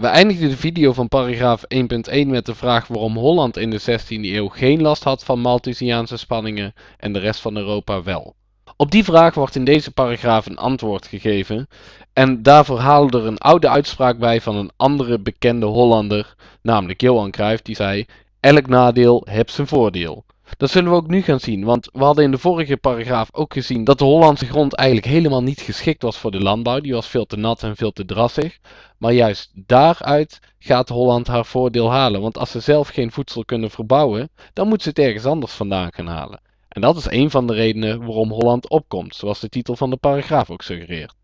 We eindigden de video van paragraaf 1.1 met de vraag waarom Holland in de 16e eeuw geen last had van Malthusiaanse spanningen en de rest van Europa wel. Op die vraag wordt in deze paragraaf een antwoord gegeven en daarvoor halen we er een oude uitspraak bij van een andere bekende Hollander, namelijk Johan Cruijff, die zei: Elk nadeel heeft zijn voordeel. Dat zullen we ook nu gaan zien, want we hadden in de vorige paragraaf ook gezien dat de Hollandse grond eigenlijk helemaal niet geschikt was voor de landbouw. Die was veel te nat en veel te drassig. Maar juist daaruit gaat Holland haar voordeel halen, want als ze zelf geen voedsel kunnen verbouwen, dan moet ze het ergens anders vandaan gaan halen. En dat is een van de redenen waarom Holland opkomt, zoals de titel van de paragraaf ook suggereert.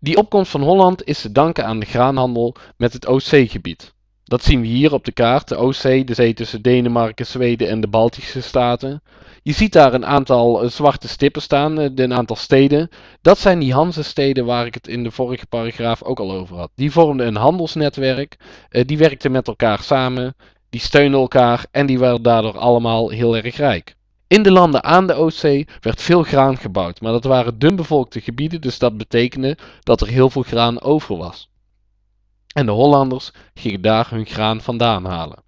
Die opkomst van Holland is te danken aan de graanhandel met het OC-gebied. Dat zien we hier op de kaart, de Oostzee, de zee tussen Denemarken, Zweden en de Baltische staten. Je ziet daar een aantal eh, zwarte stippen staan, eh, een aantal steden. Dat zijn die Hanse-steden waar ik het in de vorige paragraaf ook al over had. Die vormden een handelsnetwerk, eh, die werkten met elkaar samen, die steunden elkaar en die werden daardoor allemaal heel erg rijk. In de landen aan de Oostzee werd veel graan gebouwd, maar dat waren dunbevolkte gebieden, dus dat betekende dat er heel veel graan over was en de Hollanders gingen daar hun graan vandaan halen.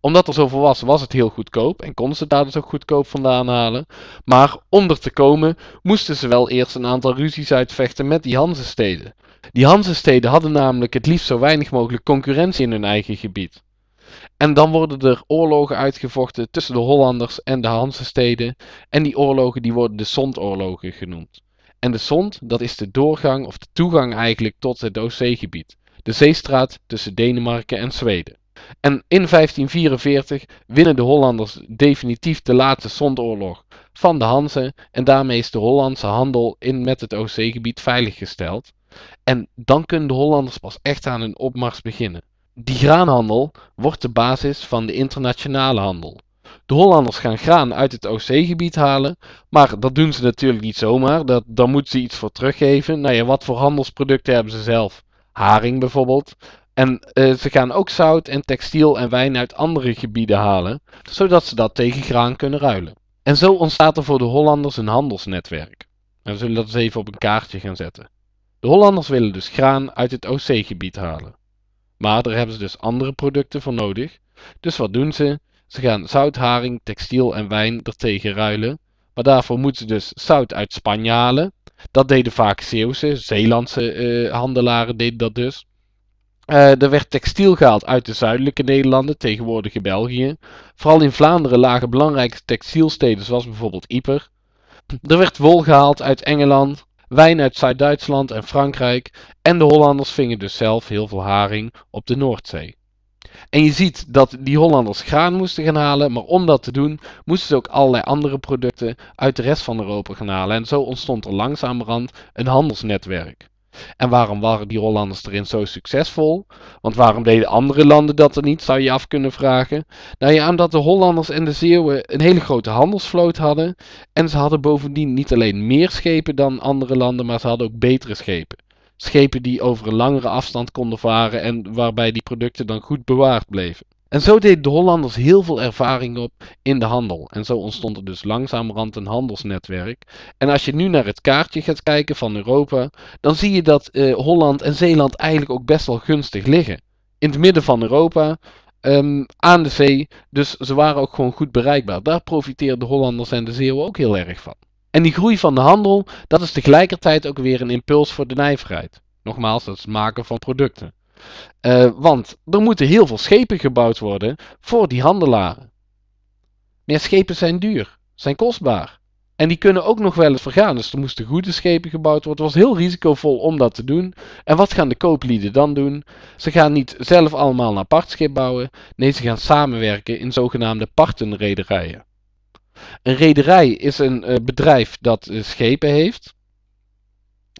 Omdat er zoveel was, was het heel goedkoop en konden ze daar dus ook goedkoop vandaan halen. Maar om er te komen, moesten ze wel eerst een aantal ruzies uitvechten met die Hansesteden. Die Hanse-steden hadden namelijk het liefst zo weinig mogelijk concurrentie in hun eigen gebied. En dan worden er oorlogen uitgevochten tussen de Hollanders en de Hansesteden. En die oorlogen die worden de Sondoorlogen genoemd. En de Sond, dat is de doorgang of de toegang eigenlijk tot het Oostzeegebied de zeestraat tussen Denemarken en Zweden. En in 1544 winnen de Hollanders definitief de laatste zondoorlog van de Hanzen en daarmee is de Hollandse handel in met het Oostzeegebied veiliggesteld. En dan kunnen de Hollanders pas echt aan hun opmars beginnen. Die graanhandel wordt de basis van de internationale handel. De Hollanders gaan graan uit het Oostzeegebied halen, maar dat doen ze natuurlijk niet zomaar. Dat, daar moeten ze iets voor teruggeven. Nou ja, wat voor handelsproducten hebben ze zelf? haring bijvoorbeeld. En eh, ze gaan ook zout en textiel en wijn uit andere gebieden halen, zodat ze dat tegen graan kunnen ruilen. En zo ontstaat er voor de Hollanders een handelsnetwerk. En we zullen dat eens even op een kaartje gaan zetten. De Hollanders willen dus graan uit het OC-gebied halen. Maar daar hebben ze dus andere producten voor nodig. Dus wat doen ze? Ze gaan zout, haring, textiel en wijn ertegen ruilen. Maar daarvoor moeten ze dus zout uit Spanje halen. Dat deden vaak Zeeuwse, Zeelandse eh, handelaren deden dat dus. Eh, er werd textiel gehaald uit de zuidelijke Nederlanden, tegenwoordige België. Vooral in Vlaanderen lagen belangrijke textielsteden, zoals bijvoorbeeld Yper. Er werd wol gehaald uit Engeland, wijn uit Zuid-Duitsland en Frankrijk. En de Hollanders vingen dus zelf heel veel haring op de Noordzee. En je ziet dat die Hollanders graan moesten gaan halen, maar om dat te doen moesten ze ook allerlei andere producten uit de rest van Europa gaan halen. En zo ontstond er langzamerhand een handelsnetwerk. En waarom waren die Hollanders erin zo succesvol? Want waarom deden andere landen dat er niet, zou je af kunnen vragen. Nou ja, omdat de Hollanders en de Zeeuwen een hele grote handelsvloot hadden. En ze hadden bovendien niet alleen meer schepen dan andere landen, maar ze hadden ook betere schepen schepen die over een langere afstand konden varen en waarbij die producten dan goed bewaard bleven. En zo deden de Hollanders heel veel ervaring op in de handel. En zo ontstond er dus langzamerhand een handelsnetwerk. En als je nu naar het kaartje gaat kijken van Europa, dan zie je dat eh, Holland en Zeeland eigenlijk ook best wel gunstig liggen. In het midden van Europa, ehm, aan de zee, dus ze waren ook gewoon goed bereikbaar. Daar profiteerden de Hollanders en de Zeeuwen ook heel erg van. En die groei van de handel, dat is tegelijkertijd ook weer een impuls voor de nijverheid. Nogmaals, dat is het maken van producten. Eh, want er moeten heel veel schepen gebouwd worden voor die handelaren. Meer schepen zijn duur, zijn kostbaar. En die kunnen ook nog wel eens vergaan. Dus er moesten goede schepen gebouwd worden. Het was heel risicovol om dat te doen. En wat gaan de kooplieden dan doen? Ze gaan niet zelf allemaal een apart schip bouwen. Nee, ze gaan samenwerken in zogenaamde partenrederijen. Een rederij is een eh, bedrijf dat eh, schepen heeft.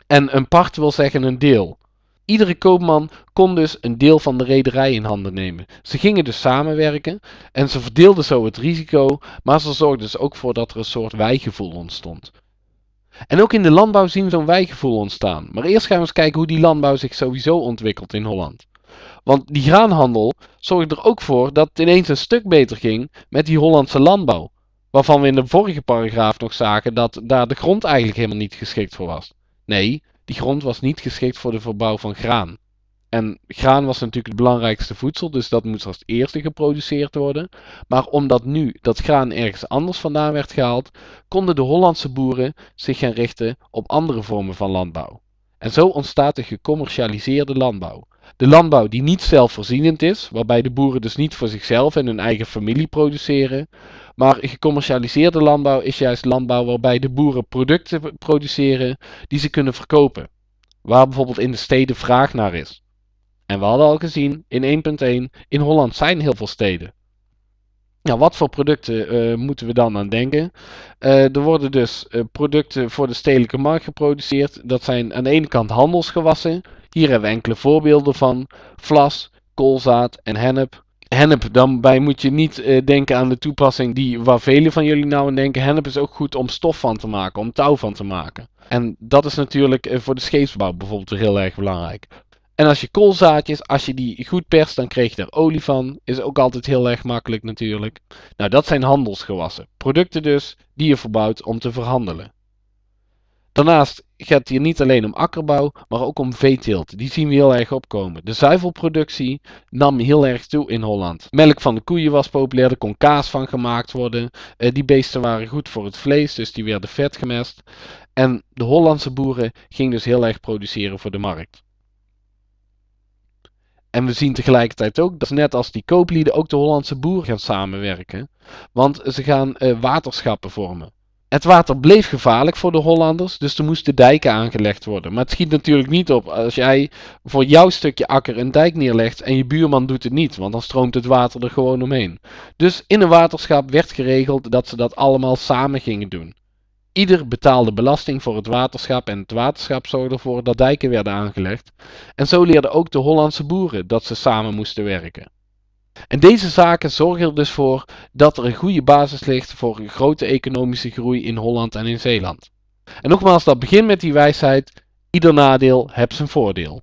En een part wil zeggen een deel. Iedere koopman kon dus een deel van de rederij in handen nemen. Ze gingen dus samenwerken en ze verdeelden zo het risico, maar ze zorgden dus ook voor dat er een soort wijgevoel ontstond. En ook in de landbouw zien we zo'n wijgevoel ontstaan. Maar eerst gaan we eens kijken hoe die landbouw zich sowieso ontwikkelt in Holland. Want die graanhandel zorgde er ook voor dat het ineens een stuk beter ging met die Hollandse landbouw. Waarvan we in de vorige paragraaf nog zagen dat daar de grond eigenlijk helemaal niet geschikt voor was. Nee, die grond was niet geschikt voor de verbouw van graan. En graan was natuurlijk het belangrijkste voedsel, dus dat moest als eerste geproduceerd worden. Maar omdat nu dat graan ergens anders vandaan werd gehaald, konden de Hollandse boeren zich gaan richten op andere vormen van landbouw. En zo ontstaat de gecommercialiseerde landbouw. De landbouw die niet zelfvoorzienend is, waarbij de boeren dus niet voor zichzelf en hun eigen familie produceren, maar gecommercialiseerde landbouw is juist landbouw waarbij de boeren producten produceren die ze kunnen verkopen. Waar bijvoorbeeld in de steden vraag naar is. En we hadden al gezien in 1.1, in Holland zijn heel veel steden. Nou, wat voor producten eh, moeten we dan aan denken? Eh, er worden dus eh, producten voor de stedelijke markt geproduceerd. Dat zijn aan de ene kant handelsgewassen. Hier hebben we enkele voorbeelden van. Vlas, koolzaad en hennep hennep, dan bij moet je niet eh, denken aan de toepassing die, waar velen van jullie nou aan denken. Hennep is ook goed om stof van te maken, om touw van te maken. En dat is natuurlijk eh, voor de scheepsbouw bijvoorbeeld heel erg belangrijk. En als je koolzaadjes, als je die goed perst, dan krijg je daar olie van. Is ook altijd heel erg makkelijk natuurlijk. Nou, dat zijn handelsgewassen. Producten dus die je verbouwt om te verhandelen. Daarnaast gaat het hier niet alleen om akkerbouw, maar ook om veeteelt. Die zien we heel erg opkomen. De zuivelproductie nam heel erg toe in Holland. Melk van de koeien was populair, er kon kaas van gemaakt worden. Eh, die beesten waren goed voor het vlees, dus die werden vet gemest. En de Hollandse boeren gingen dus heel erg produceren voor de markt. En we zien tegelijkertijd ook dat net als die kooplieden ook de Hollandse boeren gaan samenwerken. Want ze gaan eh, waterschappen vormen. Het water bleef gevaarlijk voor de Hollanders, dus er moesten dijken aangelegd worden. Maar het schiet natuurlijk niet op als jij voor jouw stukje akker een dijk neerlegt en je buurman doet het niet, want dan stroomt het water er gewoon omheen. Dus in een waterschap werd geregeld dat ze dat allemaal samen gingen doen. Ieder betaalde belasting voor het waterschap en het waterschap zorgde ervoor dat dijken werden aangelegd. En zo leerden ook de Hollandse boeren dat ze samen moesten werken. En deze zaken zorgen er dus voor dat er een goede basis ligt voor een grote economische groei in Holland en in Zeeland. En nogmaals, dat begint met die wijsheid: ieder nadeel heeft zijn voordeel.